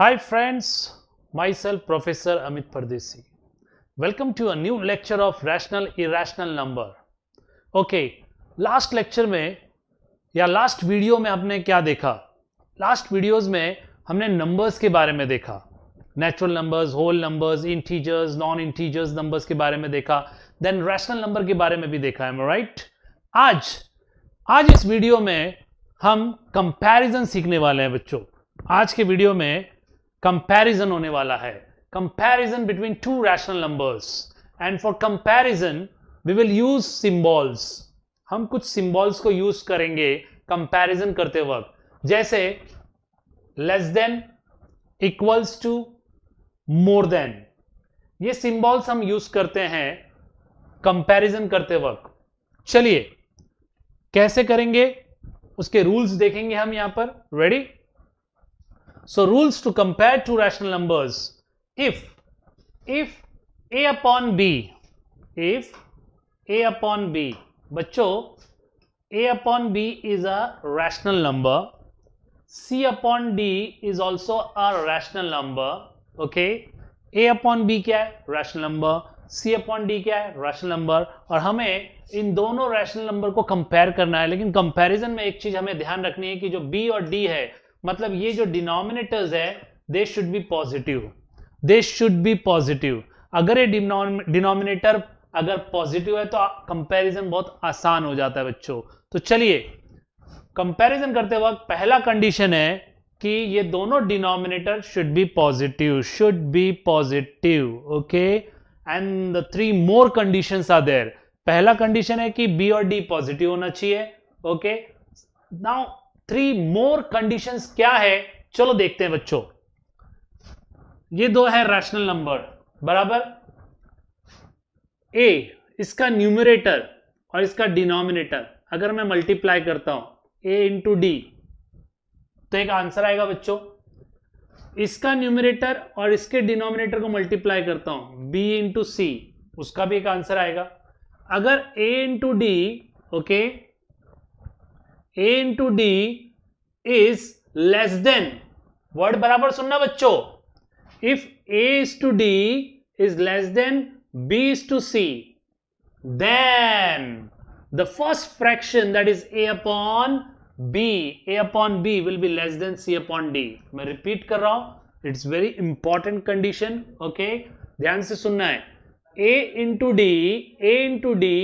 Hi friends, myself Professor Amit Pardesi. Welcome to a new lecture of rational irrational number. Okay, last lecture में या last video में हमने क्या देखा last videos में हमने नंबर्स के बारे में देखा natural numbers whole numbers integers non integers numbers के बारे में देखा देन रैशनल नंबर के बारे में भी देखा है राइट आज आज इस वीडियो में हम कंपैरिजन सीखने वाले हैं बच्चों आज के वीडियो में कंपैरिजन होने वाला है comparison between two rational numbers and for comparison we will use symbols हम कुछ सिंबल्स को यूज करेंगे कंपैरिजन करते वक्त जैसे less than equals to more than ये सिंबॉल्स हम यूज करते हैं कंपैरिजन करते वक्त चलिए कैसे करेंगे उसके रूल्स देखेंगे हम यहां पर ready so rules to compare two rational numbers if if a upon b if a upon b बच्चों a upon b is a rational number c upon d is also a rational number okay a upon b क्या है rational number c upon d क्या है rational number और हमें इन दोनों rational number को compare करना है लेकिन comparison में एक चीज हमें ध्यान रखनी है कि जो b और d है मतलब ये जो डिनोमिनेटर्स है they should be positive they should be positive अगर ये डिनोमिनेटर अगर पॉजिटिव है तो कंपैरिजन बहुत आसान हो जाता है बच्चों तो चलिए कंपैरिजन करते वक्त पहला कंडीशन है कि ये दोनों denominator should be positive should be positive okay and the three more condition are there पहला कंडीशन है कि बी और डी पॉजिटिव होना चाहिए okay now three more conditions क्या है चलो देखते हैं बच्चों ये दो है रैशनल नंबर बराबर ए इसका न्यूमिरेटर और इसका डिनोमिनेटर अगर मैं मल्टीप्लाई करता हूं ए इंटू डी तो एक आंसर आएगा बच्चों इसका न्यूमिरेटर और इसके डिनोमिनेटर को मल्टीप्लाई करता हूं बी इंटू सी उसका भी एक आंसर आएगा अगर A into D okay A into D is less than word बराबर सुनना बच्चों if A is to D is less than B is to C then the first fraction that is A upon B A upon B will be less than C upon D मैं repeat कर रहा हूं it's very important condition okay ध्यान से सुनना है A into D A into D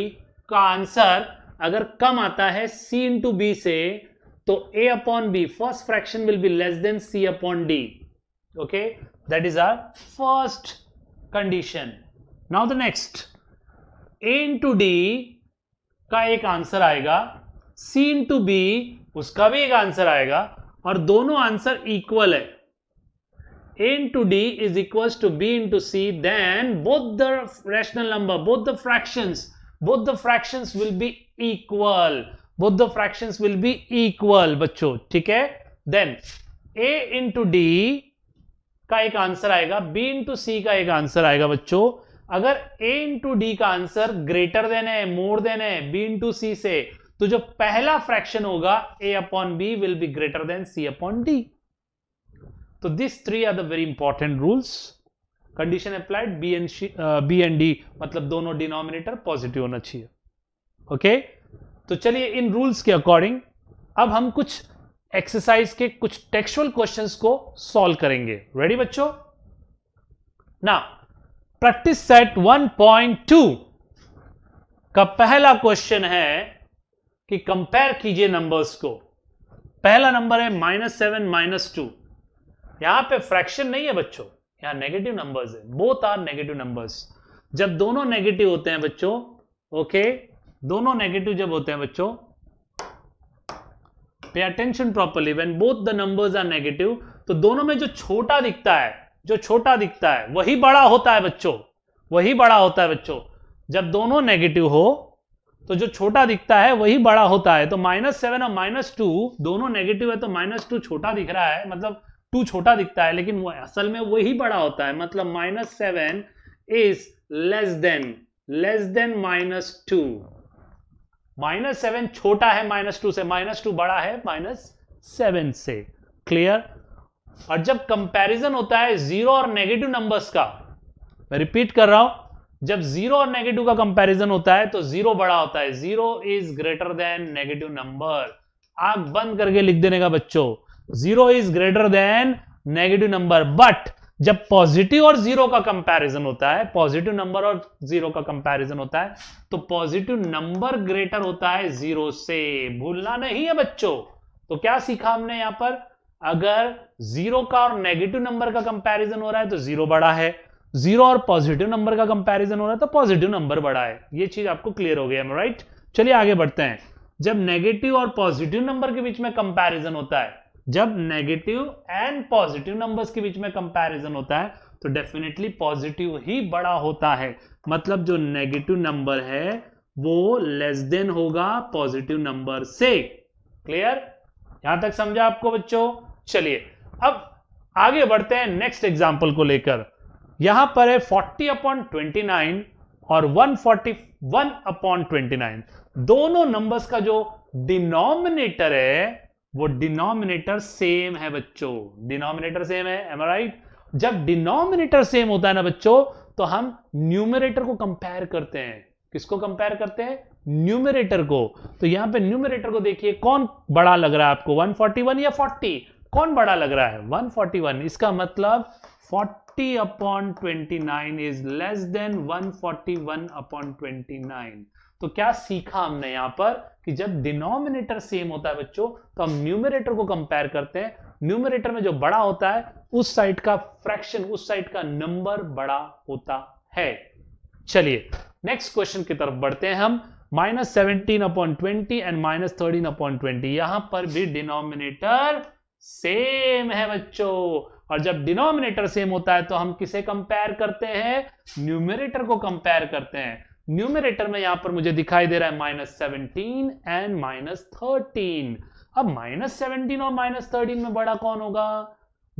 का answer अगर कम आता है सी इंटू बी से तो A upon B first fraction will be less than C upon D okay that is our first condition now the next A into D का एक answer आएगा सी इंटू बी उसका भी एक आंसर आएगा और दोनों आंसर इक्वल है a to D is equal to b into C then both the rational number both the fraction both fraction will be equal both fraction will be equal बच्चों ठीक है देन ए into D का एक answer आएगा B into सी का एक answer आएगा बच्चों अगर ए इंटू डी का आंसर ग्रेटर देन है मोर देन है बी इंटू सी से तो जो पहला फ्रैक्शन होगा A upon B will be greater than C upon D तो this three are the very important rules condition applied B C B and D मतलब दोनों डिनोमिनेटर पॉजिटिव होना चाहिए ओके तो चलिए इन रूल्स के अकॉर्डिंग अब हम कुछ एक्सरसाइज के कुछ टेक्सुअल क्वेश्चन को सॉल्व करेंगे रेडी बच्चों ना प्रैक्टिस सेट 1.2 का पहला क्वेश्चन है कि कंपेयर कीजिए नंबर्स को पहला नंबर है माइनस सेवन माइनस टू यहां पर फ्रैक्शन नहीं है बच्चों या नेगेटिव नंबर्स है बोथ आर नेगेटिव नंबर्स जब दोनों नेगेटिव होते हैं बच्चों ओके दोनों नेगेटिव जब होते हैं बच्चों pay attention properly when both the numbers are negative तो दोनों में जो छोटा दिखता है जो छोटा दिखता है वही बड़ा होता है बच्चों वही बड़ा होता है बच्चों जब दोनों नेगेटिव हो तो जो छोटा दिखता है वही बड़ा होता है तो माइनस सेवन और माइनस टू दोनों नेगेटिव है तो माइनस टू छोटा दिख रहा है मतलब टू छोटा दिखता है लेकिन असल में वही बड़ा होता है मतलब minus seven is less than less than minus two minus seven छोटा है माइनस टू से माइनस टू बड़ा है माइनस सेवन से क्लियर और जब कंपैरिजन होता है जीरो और नेगेटिव नंबर्स का मैं रिपीट कर रहा हूं जब जीरो और नेगेटिव का कंपैरिजन होता है तो जीरो बड़ा होता है zero is greater than negative number आग बंद करके लिख देने का बच्चों zero is greater than negative number but जब पॉजिटिव और जीरो का कंपैरिजन होता है पॉजिटिव नंबर और जीरो का कंपैरिजन होता है तो पॉजिटिव नंबर ग्रेटर होता है जीरो से भूलना नहीं है बच्चों तो क्या सीखा हमने यहां पर अगर जीरो का और नेगेटिव नंबर का कंपैरिजन हो रहा है तो जीरो बड़ा है जीरो और पॉजिटिव नंबर का कंपेरिजन हो रहा है तो पॉजिटिव नंबर बड़ा है ये चीज आपको क्लियर हो गया राइट चलिए आगे बढ़ते हैं जब नेगेटिव और पॉजिटिव नंबर के बीच में कंपेरिजन होता है जब नेगेटिव एंड पॉजिटिव नंबर्स के बीच में कंपैरिजन होता है तो डेफिनेटली पॉजिटिव ही बड़ा होता है मतलब जो नेगेटिव नंबर है वो लेस देन होगा पॉजिटिव नंबर से क्लियर यहां तक समझा आपको बच्चों चलिए अब आगे बढ़ते हैं नेक्स्ट एग्जाम्पल को लेकर यहां पर है 40 अपॉन 29 और 141 अपॉन 29 दोनों नंबर्स का जो डिनोमिनेटर है वो डिनोमिनेटर सेम है बच्चों डिनोमिनेटर सेम है राइट जब डिनोमिनेटर सेम होता है ना बच्चों तो हम न्यूमिनेटर को कंपेयर करते हैं किसको कंपेयर करते हैं न्यूमिनेटर को तो यहां पे न्यूमिनेटर को देखिए कौन बड़ा लग रहा है आपको 141 या 40 कौन बड़ा लग रहा है 141 इसका मतलब 40 upon 29 is less than 141 upon 29 तो क्या सीखा हमने यहां पर कि जब डिनोमिनेटर सेम होता है बच्चों तो हम न्यूमिनेटर को कंपेयर करते हैं न्यूमिनेटर में जो बड़ा होता है उस साइड का फ्रैक्शन उस साइड का नंबर बड़ा होता है चलिए नेक्स्ट क्वेश्चन की तरफ बढ़ते हैं हम minus seventeen upon twenty and minus thirteen upon twenty यहां पर भी डिनोमिनेटर सेम है बच्चों और जब डिनोमिनेटर सेम होता है तो हम किसे कंपेयर करते हैं न्यूमिनेटर को कंपेयर करते हैं न्यूमिनेटर में यहां पर मुझे दिखाई दे रहा है minus seventeen and minus thirteen अब माइनस सेवनटीन और माइनस थर्टीन में बड़ा कौन होगा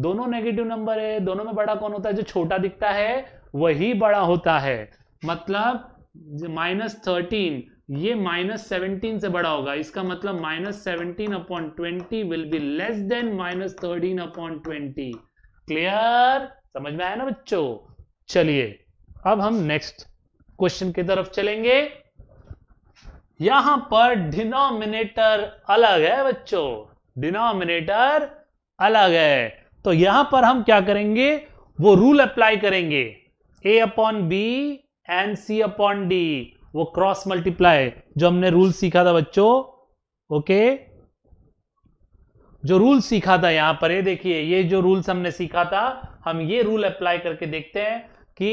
दोनों नेगेटिव नंबर है दोनों में बड़ा कौन होता है जो छोटा दिखता है वही बड़ा होता है मतलब माइनस थर्टीन ये माइनस सेवनटीन से बड़ा होगा इसका मतलब minus seventeen upon twenty will be less than minus thirteen upon twenty clear समझ में आया ना बच्चों चलिए अब हम नेक्स्ट क्वेश्चन की तरफ चलेंगे यहां पर डिनोमिनेटर अलग है बच्चों डिनोमिनेटर अलग है तो यहां पर हम क्या करेंगे वो रूल अप्लाई करेंगे A upon B and C upon D वो क्रॉस मल्टीप्लाई जो हमने रूल सीखा था बच्चों ओके जो रूल सीखा था यहां पर ये देखिए ये जो रूल्स हमने सीखा था हम ये रूल अप्लाई करके देखते हैं कि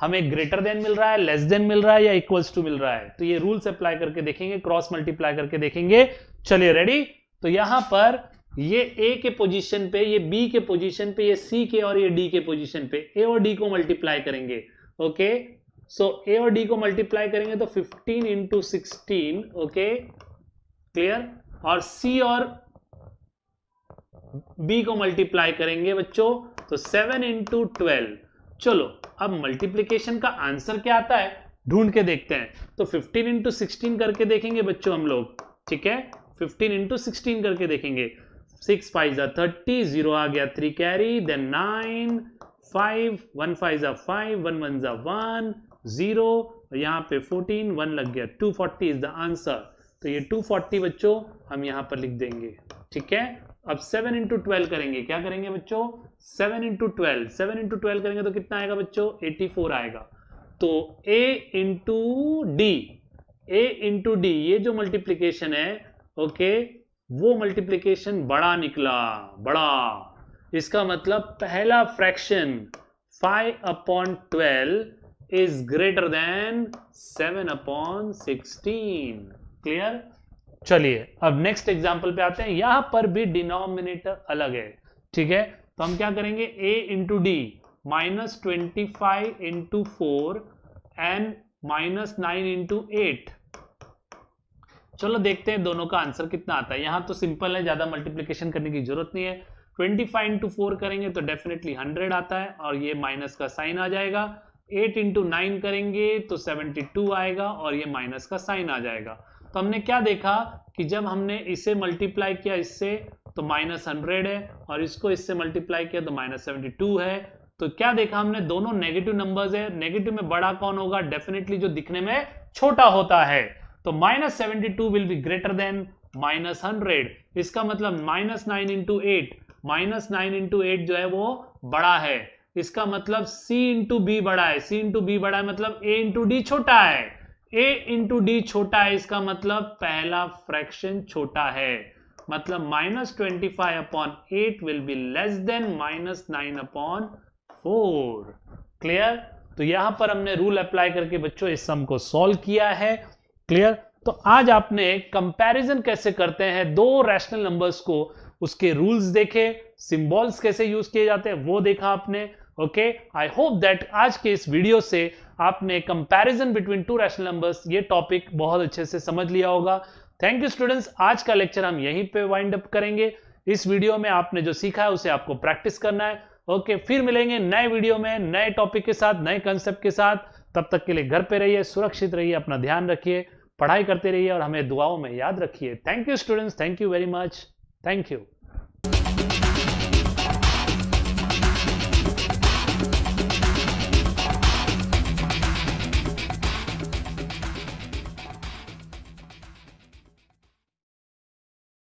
हमें ग्रेटर देन मिल रहा है लेस देन मिल रहा है या इक्वल्स टू मिल रहा है तो ये रूल्स अप्लाई करके देखेंगे क्रॉस मल्टीप्लाई करके देखेंगे चलिए रेडी तो यहां पर ये ए के पोजीशन पे ये बी के पोजीशन पे ये सी के और ये डी के पोजीशन पे ए और डी को मल्टीप्लाई करेंगे ओके सो ए और डी को मल्टीप्लाई करेंगे तो 15 इंटू सिक्सटीन ओके क्लियर और सी और बी को मल्टीप्लाई करेंगे बच्चों तो 7 इंटू ट्वेल्व चलो अब मल्टीप्लीकेशन का आंसर क्या आता है ढूंढ के देखते हैं तो 15 इंटू सिक्सटीन करके देखेंगे बच्चों हम लोग ठीक है 15 इंटू सिक्सटीन करके देखेंगे सिक्स फाइव जा थर्टी जीरो आ गया three carry then nine five one five जा फाइव वन वन जा वन जीरो यहाँ पे फोर्टीन वन लग गया two forty is the answer तो ये टू फोर्टी बच्चों हम यहाँ पर लिख देंगे ठीक है अब सेवन इंटू ट्वेल्व करेंगे क्या करेंगे बच्चों seven into twelve seven into twelve करेंगे तो कितना आएगा बच्चों एटी फोर आएगा तो A into D A into D ये जो मल्टीप्लीकेशन है ओके वो मल्टीप्लीकेशन बड़ा निकला बड़ा इसका मतलब पहला fraction five upon twelve is greater than seven upon sixteen clear चलिए अब नेक्स्ट एग्जाम्पल पे आते हैं यहां पर भी डिनोमिनेटर अलग है ठीक है तो हम क्या करेंगे A into D minus twenty five into four and minus nine into eight चलो देखते हैं दोनों का आंसर कितना आता है यहां तो सिंपल है ज्यादा मल्टीप्लीकेशन करने की जरूरत नहीं है ट्वेंटी फाइव इंटू फोर करेंगे तो डेफिनेटली हंड्रेड आता है और ये माइनस का साइन आ जाएगा एट इंटू नाइन करेंगे तो सेवेंटी टू आएगा और ये माइनस का साइन आ जाएगा तो हमने क्या देखा कि जब हमने इसे मल्टीप्लाई किया इससे तो माइनस हंड्रेड है और इसको इससे मल्टीप्लाई किया तो माइनस सेवेंटी टू है तो क्या देखा हमने दोनों नेगेटिव नंबर्स है नेगेटिव में बड़ा कौन होगा डेफिनेटली जो दिखने में छोटा होता है तो minus seventy two will be greater than minus hundred इसका मतलब minus nine into eight minus nine into eight जो है वो बड़ा है इसका मतलब सी इंटू बी बड़ा है सी इंटू बी बड़ा है मतलब ए इंटू डी छोटा है ए इंटू डी छोटा है इसका मतलब पहला फ्रैक्शन छोटा है मतलब minus twenty five upon eight will be less than minus nine upon four clear तो यहां पर हमने रूल अप्लाई करके बच्चों इस सम को सॉल्व किया है क्लियर तो आज आपने कंपैरिजन कैसे करते हैं दो रैशनल नंबर्स को उसके रूल्स देखे सिंबल्स कैसे यूज किए जाते हैं वो देखा आपने ओके आई होप दैट आज के इस वीडियो से आपने comparison between two rational numbers ये टॉपिक बहुत अच्छे से समझ लिया होगा थैंक यू स्टूडेंट्स आज का लेक्चर हम यहीं पे वाइंड अप करेंगे इस वीडियो में आपने जो सीखा है उसे आपको प्रैक्टिस करना है ओके okay, फिर मिलेंगे नए वीडियो में नए टॉपिक के साथ नए कंसेप्ट के साथ तब तक के लिए घर पे रहिए सुरक्षित रहिए अपना ध्यान रखिए पढ़ाई करते रहिए और हमें दुआओं में याद रखिए thank you students thank you very much thank you